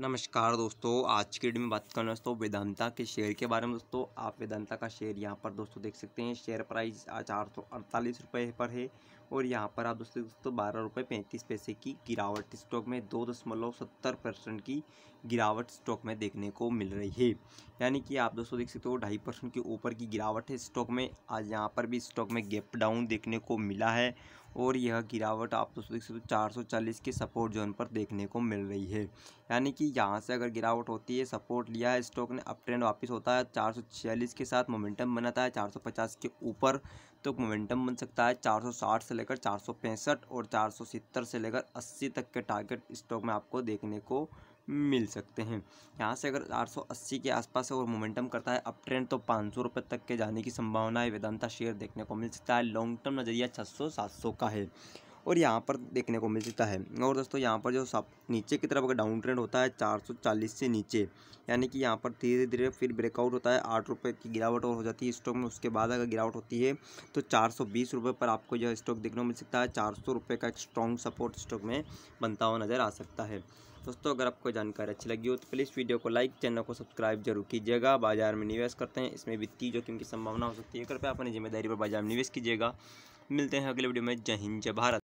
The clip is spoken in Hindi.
नमस्कार दोस्तों आज की वीडियो में बात करना दोस्तों वेदांता के शेयर के बारे में दोस्तों आप वेदांता का शेयर यहाँ पर दोस्तों देख सकते हैं शेयर प्राइस चार सौ अड़तालीस रुपये पर है और यहाँ पर आप दोस्तों दोस्तों बारह रुपये पैंतीस पैसे की गिरावट स्टॉक में दो दशमलव सत्तर परसेंट की गिरावट स्टॉक में देखने को मिल रही है यानी कि आप दोस्तों देख सकते हो ढाई परसेंट के ऊपर की गिरावट है स्टॉक में आज यहाँ पर भी स्टॉक में गैप डाउन देखने को मिला है और यह गिरावट आप दोस्तों देख सकते हो चार सौ चालीस के सपोर्ट जोन पर देखने को मिल रही है यानी कि यहाँ से अगर गिरावट होती है सपोर्ट लिया है स्टॉक ने अप ट्रेंड वापस होता है चार सौ छियालीस के साथ मोमेंटम बनाता है चार सौ पचास के ऊपर तो मोमेंटम बन सकता है चार सौ साठ से लेकर चार और चार से लेकर 80 तक के टारगेट स्टॉक में आपको देखने को मिल सकते हैं यहाँ से अगर 480 के आसपास और मोमेंटम करता है अप ट्रेंड तो पाँच सौ तक के जाने की संभावना है वेदांता शेयर देखने को मिल सकता है लॉन्ग टर्म नज़रिया 600 700 का है और यहाँ पर देखने को मिल सकता है और दोस्तों यहाँ पर जो सब नीचे की तरफ अगर डाउन ट्रेंड होता है 440 से नीचे यानी कि यहाँ पर धीरे धीरे फिर ब्रेकआउट होता है आठ रुपये की गिरावट और हो जाती है स्टॉक में उसके बाद अगर गिरावट होती है तो चार रुपये पर आपको यह स्टॉक देखने को मिल सकता है चार रुपये का एक स्ट्रॉन्ग सपोर्ट स्टॉक में बनता हुआ नज़र आ सकता है दोस्तों अगर आपको जानकारी अच्छी लगी हो तो प्लीज़ वीडियो को लाइक चैनल को सब्सक्राइब जरूर कीजिएगा बाजार में निवेश करते हैं इसमें वित्तीय जोखिम की संभावना हो सकती है कृपया अपनी जिम्मेदारी पर बाजार में निवेश कीजिएगा मिलते हैं अगले वीडियो में जय हिंद जय भारत